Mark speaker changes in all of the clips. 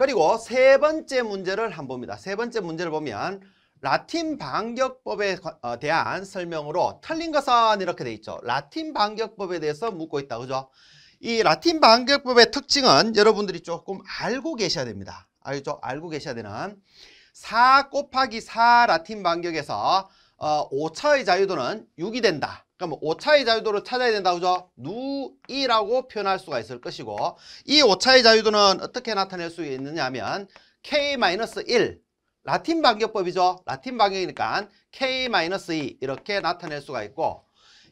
Speaker 1: 그리고 세 번째 문제를 한번 봅니다. 세 번째 문제를 보면 라틴 반격법에 어, 대한 설명으로 틀린 것은 이렇게 돼 있죠. 라틴 반격법에 대해서 묻고 있다. 그죠? 이 라틴 반격법의 특징은 여러분들이 조금 알고 계셔야 됩니다. 알죠? 알고 계셔야 되는 4 곱하기 4 라틴 반격에서 어, 5차의 자유도는 6이 된다. 그럼 오차의 자유도를 찾아야 된다 그죠? 누이라고 표현할 수가 있을 것이고 이 오차의 자유도는 어떻게 나타낼 수 있느냐 하면 k-1 라틴 반격법이죠. 라틴 반격이니까 k-2 이렇게 나타낼 수가 있고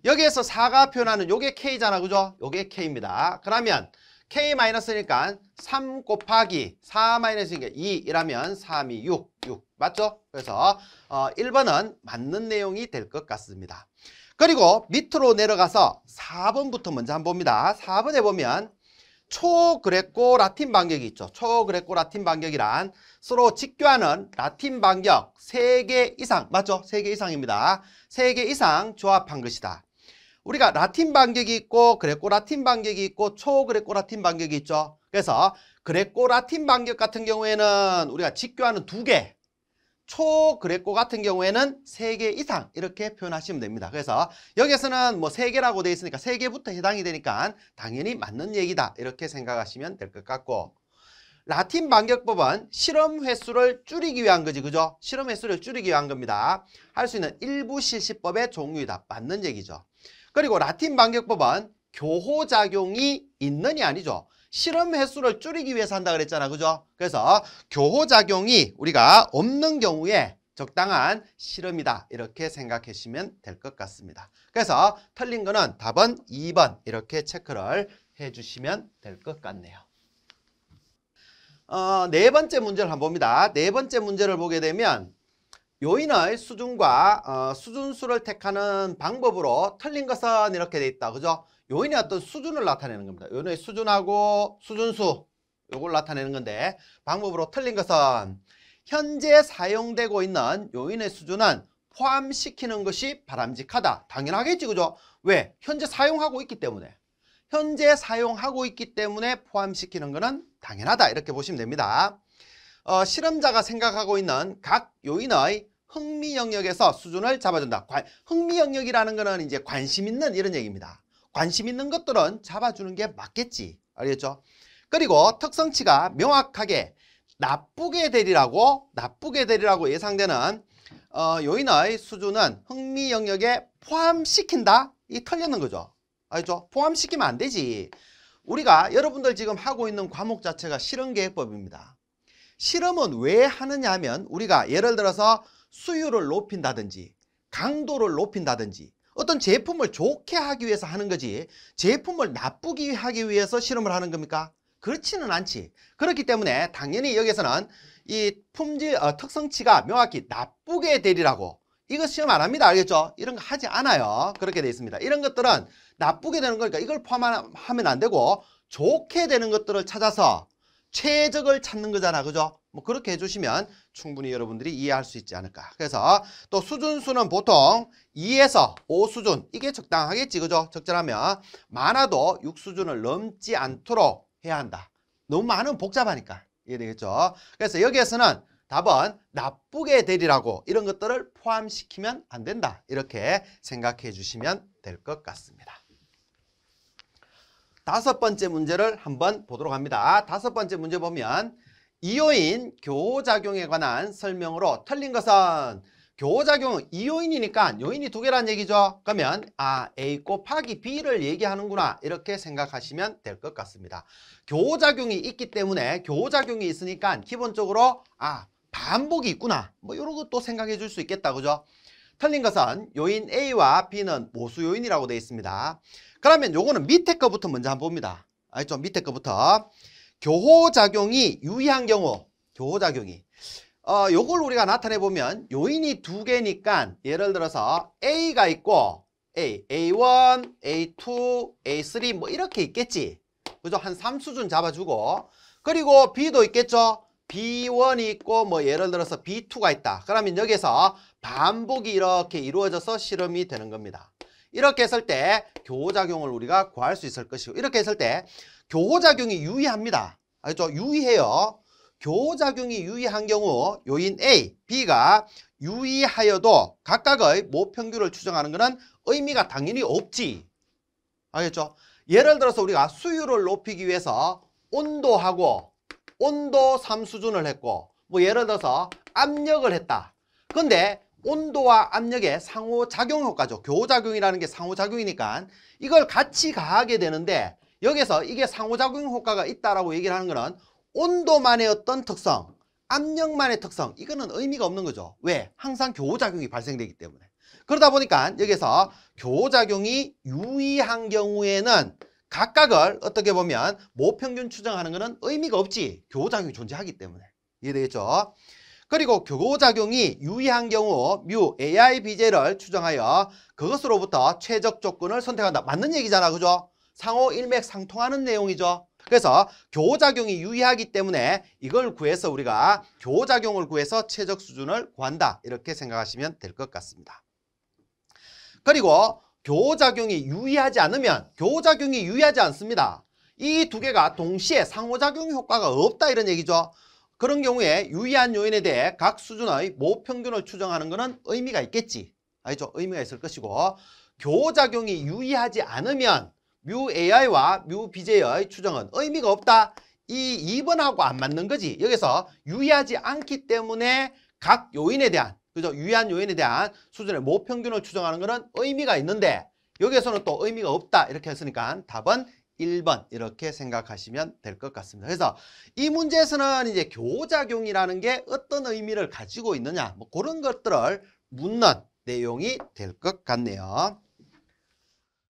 Speaker 1: 여기에서 4가 표현하는 요게 k잖아 그죠? 요게 k입니다. 그러면 k-니까 3 곱하기 4-2니까 2이라면 3이 6, 6 맞죠? 그래서 어, 1번은 맞는 내용이 될 것 같습니다. 그리고 밑으로 내려가서 4번부터 먼저 한번 봅니다. 4번에 보면 초그레코 라틴 반격이 있죠. 초그레코 라틴 반격이란 서로 직교하는 라틴 반격 3개 이상, 맞죠? 3개 이상입니다. 3개 이상 조합한 것이다. 우리가 라틴 반격이 있고 그레코 라틴 반격이 있고 초그레코 라틴 반격이 있죠. 그래서 그레코 라틴 반격 같은 경우에는 우리가 직교하는 두 개, 초그레코 같은 경우에는 세 개 이상 이렇게 표현하시면 됩니다. 그래서 여기에서는 뭐 세개라고 되어 있으니까 세개부터 해당이 되니까 당연히 맞는 얘기다 이렇게 생각하시면 될 것 같고 라틴 반격법은 실험 횟수를 줄이기 위한 거지 그죠? 실험 횟수를 줄이기 위한 겁니다. 할 수 있는 일부 실시법의 종류이다. 맞는 얘기죠. 그리고 라틴 반격법은 교호작용이 있느냐 아니죠. 실험 횟수를 줄이기 위해서 한다 그랬잖아. 그죠? 그래서 교호작용이 우리가 없는 경우에 적당한 실험이다. 이렇게 생각하시면 될 것 같습니다. 그래서 틀린 거는 답은 2번 이렇게 체크를 해주시면 될 것 같네요. 어, 네 번째 문제를 한번 봅니다. 네 번째 문제를 보게 되면 요인의 수준과 어, 수준수를 택하는 방법으로 틀린 것은 이렇게 돼 있다. 그죠? 요인의 어떤 수준을 나타내는 겁니다. 요인의 수준하고 수준수 요걸 나타내는 건데 방법으로 틀린 것은 현재 사용되고 있는 요인의 수준은 포함시키는 것이 바람직하다. 당연하겠지, 그죠? 왜? 현재 사용하고 있기 때문에. 현재 사용하고 있기 때문에 포함시키는 것은 당연하다. 이렇게 보시면 됩니다. 어, 실험자가 생각하고 있는 각 요인의 흥미 영역에서 수준을 잡아준다. 관, 흥미 영역이라는 것은 이제 관심 있는 이런 얘기입니다. 관심 있는 것들은 잡아주는 게 맞겠지. 알겠죠? 그리고 특성치가 명확하게 나쁘게 되리라고 나쁘게 되리라고 예상되는 어, 요인의 수준은 흥미 영역에 포함시킨다? 이틀렸는 거죠. 알죠? 포함시키면 안 되지. 우리가 여러분들 지금 하고 있는 과목 자체가 실험계획법입니다. 실험은 왜 하느냐 하면 우리가 예를 들어서 수율을 높인다든지 강도를 높인다든지 어떤 제품을 좋게 하기 위해서 하는 거지 제품을 나쁘게 하기 위해서 실험을 하는 겁니까? 그렇지는 않지. 그렇기 때문에 당연히 여기에서는 이 품질 어, 특성치가 명확히 나쁘게 되리라고 이거 시험 안 합니다. 알겠죠? 이런 거 하지 않아요. 그렇게 돼 있습니다. 이런 것들은 나쁘게 되는 거니까 이걸 포함하면 안 되고 좋게 되는 것들을 찾아서 최적을 찾는 거잖아. 그죠? 뭐 그렇게 해주시면 충분히 여러분들이 이해할 수 있지 않을까. 그래서 또 수준수는 보통 2에서 5 수준 이게 적당하겠지 그죠? 적절하면 많아도 6 수준을 넘지 않도록 해야 한다. 너무 많은 복잡하니까 이해되겠죠? 그래서 여기에서는 답은 나쁘게 되리라고 이런 것들을 포함시키면 안 된다. 이렇게 생각해 주시면 될 것 같습니다. 다섯 번째 문제를 한번 보도록 합니다. 다섯 번째 문제 보면 이요인 교호작용에 관한 설명으로 틀린 것은 교호작용은 이요인이니까 요인이 두 개란 얘기죠. 그러면 아 A 곱하기 B를 얘기하는구나 이렇게 생각하시면 될 것 같습니다. 교호작용이 있기 때문에 교호작용이 있으니까 기본적으로 아 반복이 있구나 뭐 이런 것도 생각해 줄 수 있겠다 그죠? 틀린 것은 요인 A와 B는 모수 요인이라고 되어 있습니다. 그러면 요거는 밑에 거부터 먼저 한번 봅니다. 아, 좀 밑에 거부터 교호작용이 유의한 경우 교호작용이 어, 요걸 우리가 나타내 보면 요인이 두 개니까 예를 들어서 A가 있고 A, A1, A2, A3 뭐 이렇게 있겠지 그죠? 한 3수준 잡아주고 그리고 B도 있겠죠? B1이 있고 뭐 예를 들어서 B2가 있다 그러면 여기서 반복이 이렇게 이루어져서 실험이 되는 겁니다 이렇게 했을 때 교호작용을 우리가 구할 수 있을 것이고 이렇게 했을 때 교호작용이 유의합니다. 알죠? 아, 유의해요. 교호작용이 유의한 경우 요인 A, B가 유의하여도 각각의 모평균을 추정하는 것은 의미가 당연히 없지. 알겠죠? 예를 들어서 우리가 수율을 높이기 위해서 온도하고 온도 3수준을 했고 뭐 예를 들어서 압력을 했다. 근데 온도와 압력의 상호작용 효과죠. 교호작용이라는 게 상호작용이니까 이걸 같이 가하게 되는데 여기서 이게 상호작용 효과가 있다라고 얘기를 하는 거는 온도만의 어떤 특성, 압력만의 특성 이거는 의미가 없는 거죠. 왜? 항상 교호작용이 발생되기 때문에. 그러다 보니까 여기서 교호작용이 유의한 경우에는 각각을 어떻게 보면 모평균 추정하는 것은 의미가 없지 교호작용이 존재하기 때문에 이해되겠죠? 그리고 교호작용이 유의한 경우 뮤 AI, 비제를 추정하여 그것으로부터 최적 조건을 선택한다 맞는 얘기잖아 그죠? 상호 일맥상통하는 내용이죠. 그래서 교작용이 호 유의하기 때문에 이걸 구해서 우리가 교작용을 호 구해서 최적 수준을 구한다 이렇게 생각하시면 될 것 같습니다. 그리고 교작용이 호 유의하지 않으면 교작용이 호 유의하지 않습니다. 이 두 개가 동시에 상호작용 효과가 없다 이런 얘기죠. 그런 경우에 유의한 요인에 대해 각 수준의 모평균을 추정하는 것은 의미가 있겠지. 아 알죠? 의미가 있을 것이고 교작용이 호 유의하지 않으면 뮤 AI와 뮤 BJ의 추정은 의미가 없다. 이 2번하고 안 맞는 거지. 여기서 유의하지 않기 때문에 각 요인에 대한 그죠? 유의한 요인에 대한 수준의 모평균을 추정하는 것은 의미가 있는데 여기에서는 또 의미가 없다 이렇게 했으니까 답은 1번 이렇게 생각하시면 될 것 같습니다. 그래서 이 문제에서는 이제 교작용이라는 게 어떤 의미를 가지고 있느냐 뭐 그런 것들을 묻는 내용이 될 것 같네요.